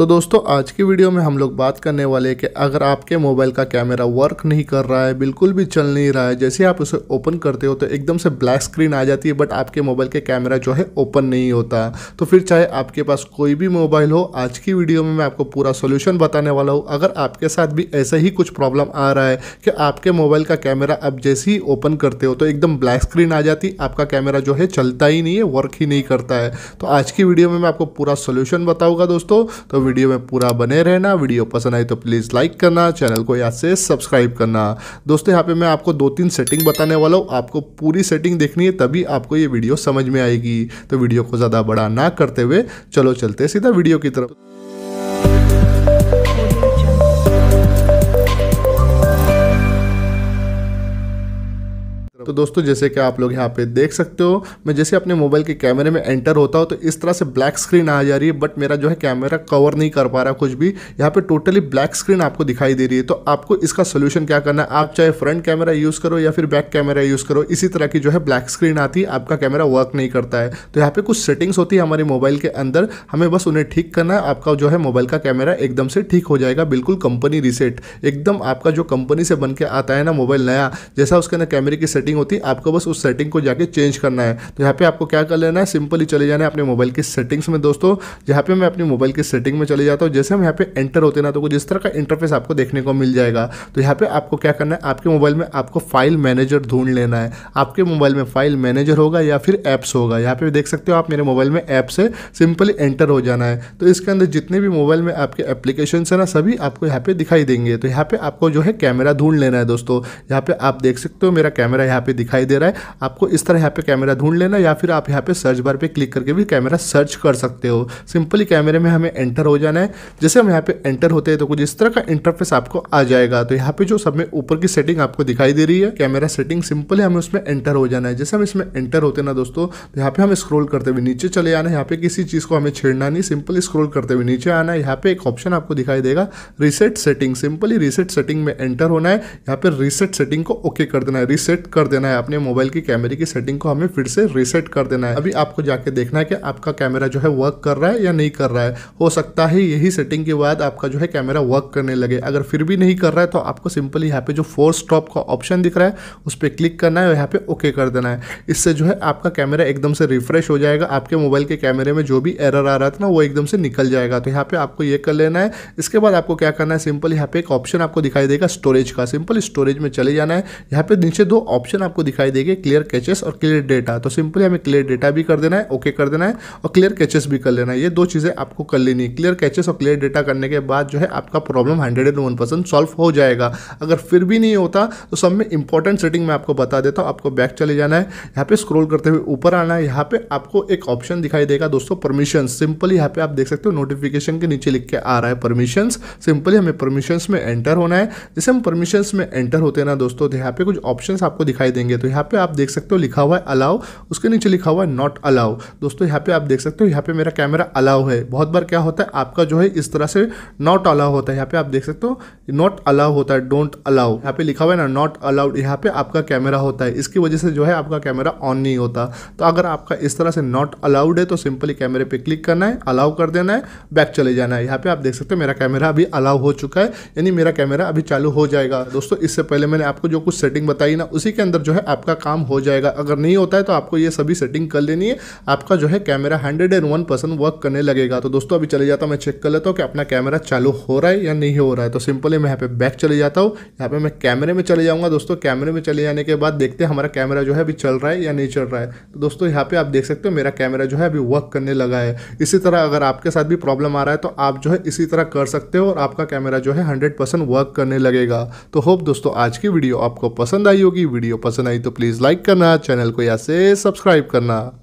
तो दोस्तों आज की वीडियो में हम लोग बात करने वाले हैं कि अगर आपके मोबाइल का कैमरा वर्क नहीं कर रहा है बिल्कुल भी चल नहीं रहा है जैसे आप उसे ओपन करते हो तो एकदम से ब्लैक स्क्रीन आ जाती है बट आपके मोबाइल के कैमरा जो है ओपन नहीं होता तो फिर चाहे आपके पास कोई भी मोबाइल हो आज की वीडियो में मैं आपको पूरा सोल्यूशन बताने वाला हूँ अगर आपके साथ भी ऐसा ही कुछ प्रॉब्लम आ रहा है कि आपके मोबाइल का कैमरा आप जैसे ही ओपन करते हो तो एकदम ब्लैक स्क्रीन आ जाती आपका कैमरा जो है चलता ही नहीं है वर्क ही नहीं करता है तो आज की वीडियो में मैं आपको पूरा सोल्यूशन बताऊँगा दोस्तों तो वीडियो में पूरा बने रहना वीडियो पसंद आई तो प्लीज़ लाइक करना चैनल को यहाँ से सब्सक्राइब करना दोस्तों यहाँ पे मैं आपको दो तीन सेटिंग बताने वाला हूँ आपको पूरी सेटिंग देखनी है तभी आपको ये वीडियो समझ में आएगी तो वीडियो को ज़्यादा बड़ा ना करते हुए चलो चलते सीधा वीडियो की तरफ तो दोस्तों जैसे कि आप लोग यहाँ पे देख सकते हो मैं जैसे अपने मोबाइल के कैमरे में एंटर होता हूँ तो इस तरह से ब्लैक स्क्रीन आ जा रही है बट मेरा जो है कैमरा कवर नहीं कर पा रहा कुछ भी यहाँ पे टोटली ब्लैक स्क्रीन आपको दिखाई दे रही है तो आपको इसका सोल्यूशन क्या करना है आप चाहे फ्रंट कैमरा यूज़ करो या फिर बैक कैमरा यूज़ करो इसी तरह की जो है ब्लैक स्क्रीन आती है आपका कैमरा वर्क नहीं करता है तो यहाँ पर कुछ सेटिंग्स होती है हमारे मोबाइल के अंदर हमें बस उन्हें ठीक करना है आपका जो है मोबाइल का कैमरा एकदम से ठीक हो जाएगा बिल्कुल कंपनी रिसेट एकदम आपका जो कंपनी से बन के आता है ना मोबाइल नया जैसा उसके अंदर कैमरे की सेटिंग सेटिंग होती है आपको बस उस सेटिंग को जाके चेंज करना है तो यहाँ पे आपको क्या कर लेना है सिंपली चले जाना है अपने मोबाइल की सेटिंग्स में दोस्तों जहाँ पे मैं अपने मोबाइल की सेटिंग में चले जाता हूँ जैसे हम यहाँ पे एंटर होते ना तो जिस तरह का इंटरफेस आपको देखने को मिल जाएगा तो यहाँ पे आपको क्या करना है आपके मोबाइल में आपको फाइल मैनेजर ढूंढ लेना है आपके मोबाइल में फाइल मैनेजर होगा या फिर ऐप्स होगा यहाँ पे देख सकते हो आप मेरे मोबाइल में ऐप है सिंपली एंटर हो जाना है तो इसके अंदर जितने भी मोबाइल में आपके एप्लीकेशन है ना सभी आपको यहाँ पे दिखाई देंगे तो यहाँ पे आपको जो है कैमरा ढूंढ लेना है दोस्तों यहाँ पे आप देख सकते हो मेरा कैमरा यहाँ यहाँ पे दिखाई दे रहा है आपको इस तरह यहाँ पे कैमरा ढूंढ लेना या फिर आप यहाँ पे सर्च बार पे क्लिक करके भी कैमरा सर्च कर सकते हो सिंपली कैमरे में हमें एंटर हो जाना है जैसे हम यहाँ पे एंटर होते हैं तो कुछ इस तरह का इंटरफेस आपको आ जाएगा तो यहाँ पे जो सब में ऊपर की सेटिंग आपको दिखाई दे रही है कैमरा सेटिंग सिंपली हमें उसमें एंटर हो जाना है जैसे हम इसमें एंटर होते ना दोस्तों तो यहाँ पे हम स्क्रोल करते हुए नीचे चले आना यहाँ पे किसी चीज़ को हमें छेड़ना नहीं सिंपल स्क्रोल करते हुए नीचे आना है यहाँ पे एक ऑप्शन आपको दिखाई देगा reset setting simply reset setting में एंटर होना है यहाँ पे रिसेट सेटिंग को ओके कर देना है रिसेट कर देना है अपने मोबाइल की कैमरे की सेटिंग को हमें फिर से रीसेट कर देना है अभी आपको जाके देखना है कि आपका कैमरा जो है वर्क कर रहा है या नहीं कर रहा है हो सकता है यही सेटिंग के बाद आपका जो है कैमरा वर्क करने लगे अगर फिर भी नहीं कर रहा है तो आपको सिंपली यहाँ पे जो फोर स्टॉप का ऑप्शन दिख रहा है उस पर क्लिक करना है और यहाँ पे ओके कर देना है इससे जो है आपका कैमरा एकदम से रिफ्रेश हो जाएगा आपके मोबाइल के कैमरे में जो भी एरर आ रहा था ना वो एकदम से निकल जाएगा तो यहाँ पे आपको ये कर लेना है इसके बाद आपको क्या करना है सिंपल यहाँ पे एक ऑप्शन आपको दिखाई देगा स्टोरेज का सिंपल स्टोरेज में चले जाना है यहाँ पे नीचे दो ऑप्शन ऑप्शन आपको दिखाई देगी क्लियर कैचेस और क्लियर डेटा तो सिंपली हमें क्लियर डेटा भी कर देना है ओके कर देना है और क्लियर कैचेस भी कर लेना है ये दो चीज़ें आपको कर लेनी है क्लियर कैचेस और क्लियर डेटा करने के बाद जो है आपका problem hundred and one percent solve हो जाएगा अगर फिर भी नहीं होता तो सब में इंपॉर्टेंट सेटिंग में आपको बता देता हूँ आपको बैक चले जाना है यहाँ पे स्क्रोल करते हुए ऊपर आना है यहाँ पे आपको एक ऑप्शन दिखाई देगा दोस्तों परमिशन सिंपली यहाँ पे आप देख सकते हो नोटिफिकेशन के नीचे लिख के आ रहा है परमिशन सिंपली हमें परमिशन में एंटर होना है जैसे हम परमिशन में एंटर होते हैं ना दोस्तों तो यहाँ पे कुछ ऑप्शन आपको दिखाई दिखाई देंगे तो यहाँ पे आप देख सकते हो लिखा हुआ है अलाउ उसके नीचे लिखा हुआ है नॉट अलाउ दोस्तों यहाँ पे आप देख सकते हो यहाँ पे मेरा कैमरा अलाउ है बहुत बार क्या होता है आपका जो है इस तरह से नॉट अलाउ होता है यहाँ पे आप देख सकते हो नॉट अलाउ होता है डोंट अलाउ यहाँ पे लिखा हुआ है ना नॉट अलाउड यहाँ पे आपका कैमरा होता है इसकी वजह से जो है आपका कैमरा ऑन नहीं होता तो अगर आपका इस तरह से नॉट अलाउड है तो सिंपली कैमरे पर क्लिक करना है अलाउ कर देना है बैक चले जाना है यहाँ पे आप देख सकते हो मेरा कैमरा अभी अलाउ हो चुका है यानी मेरा कैमरा अभी चालू हो जाएगा दोस्तों इससे पहले मैंने आपको जो कुछ सेटिंग बताई ना उसी के अंदर तक मतलब जो है आपका काम हो जाएगा अगर नहीं होता है तो आपको ये सभी सेटिंग कर लेनी है आपका जो है camera hundred and one percent work करने लगेगा तो दोस्तों अभी चले जाता हूँ मैं चेक कर लेता हूँ कि अपना कैमरा चालू हो रहा है या नहीं हो रहा है तो सिंपली मैं यहाँ पे बैक चले जाता हूँ यहाँ पे मैं कैमरे में चले जाऊँगा दोस्तों कैमरे में चले जाने के बाद देखते हैं हमारा कैमरा जो है अभी चल रहा है या नहीं चल रहा है तो दोस्तों यहाँ पे आप देख सकते हो मेरा कैमरा जो है अभी वर्क करने लगा है इसी तरह अगर आपके साथ भी प्रॉब्लम आ रहा है तो आप जो है इसी तरह कर सकते हो और आपका कैमरा जो है हंड्रेड वर्क करने लगेगा तो होप दोस्तों आज की वीडियो आपको पसंद आई होगी वीडियो पसंद आई तो प्लीज़ लाइक करना चैनल को या से सब्सक्राइब करना